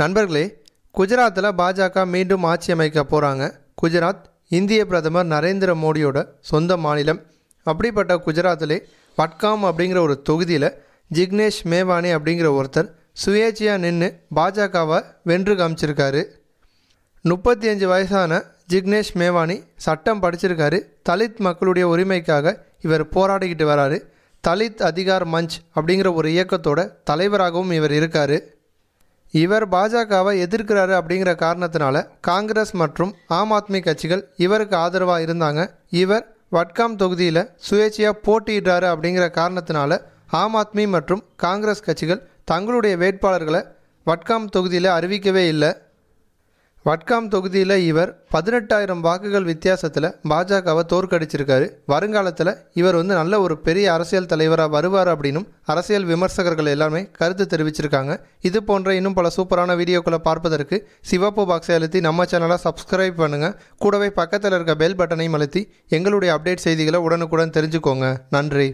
நண்பர்களே குஜராத்தில் பாஜக மீண்டும் ஆட்சி அமைக்க போகிறாங்க குஜராத் இந்திய பிரதமர் நரேந்திர மோடியோட சொந்த மாநிலம் அப்படிப்பட்ட குஜராத்திலே வட்காம் அப்படிங்கிற ஒரு தொகுதியில் ஜிக்னேஷ் மேவானி அப்படிங்கிற ஒருத்தர் சுயேட்சையாக நின்று பாஜகவை வென்று காமிச்சிருக்காரு முப்பத்தி அஞ்சு வயசான ஜிக்னேஷ் மேவானி சட்டம் படிச்சிருக்காரு தலித் மக்களுடைய உரிமைக்காக இவர் போராடிக்கிட்டு வராரு தலித் அதிகார் மஞ்ச் அப்படிங்கிற ஒரு இயக்கத்தோட தலைவராகவும் இவர் இருக்கார் இவர் பாஜகவை எதிர்க்கிறாரு அப்படிங்கிற காரணத்தினால காங்கிரஸ் மற்றும் ஆம் ஆத்மி கட்சிகள் இவருக்கு ஆதரவாக இருந்தாங்க இவர் வட்காம் தொகுதியில் சுயேட்சையாக போட்டியிடுறாரு அப்படிங்கிற காரணத்தினால ஆம் ஆத்மி மற்றும் காங்கிரஸ் கட்சிகள் தங்களுடைய வேட்பாளர்களை வட்காம் தொகுதியில் அறிவிக்கவே இல்லை வட்காம் தொகுதியில் இவர் பதினெட்டாயிரம் வாக்குகள் வித்தியாசத்தில் பாஜகவை தோற்கடிச்சிருக்காரு வருங்காலத்தில் இவர் வந்து நல்ல ஒரு பெரிய அரசியல் தலைவராக வருவார் அப்படின்னும் அரசியல் விமர்சகர்கள் எல்லாமே கருத்து தெரிவிச்சிருக்காங்க இது போன்ற இன்னும் பல சூப்பரான வீடியோக்களை பார்ப்பதற்கு சிவப்பு பாக்ஸை அழுத்தி நம்ம சேனலை சப்ஸ்கிரைப் பண்ணுங்கள் கூடவே பக்கத்தில் இருக்க பெல் பட்டனையும் அழுத்தி எங்களுடைய அப்டேட் செய்திகளை உடனுக்குடன் தெரிஞ்சுக்கோங்க நன்றி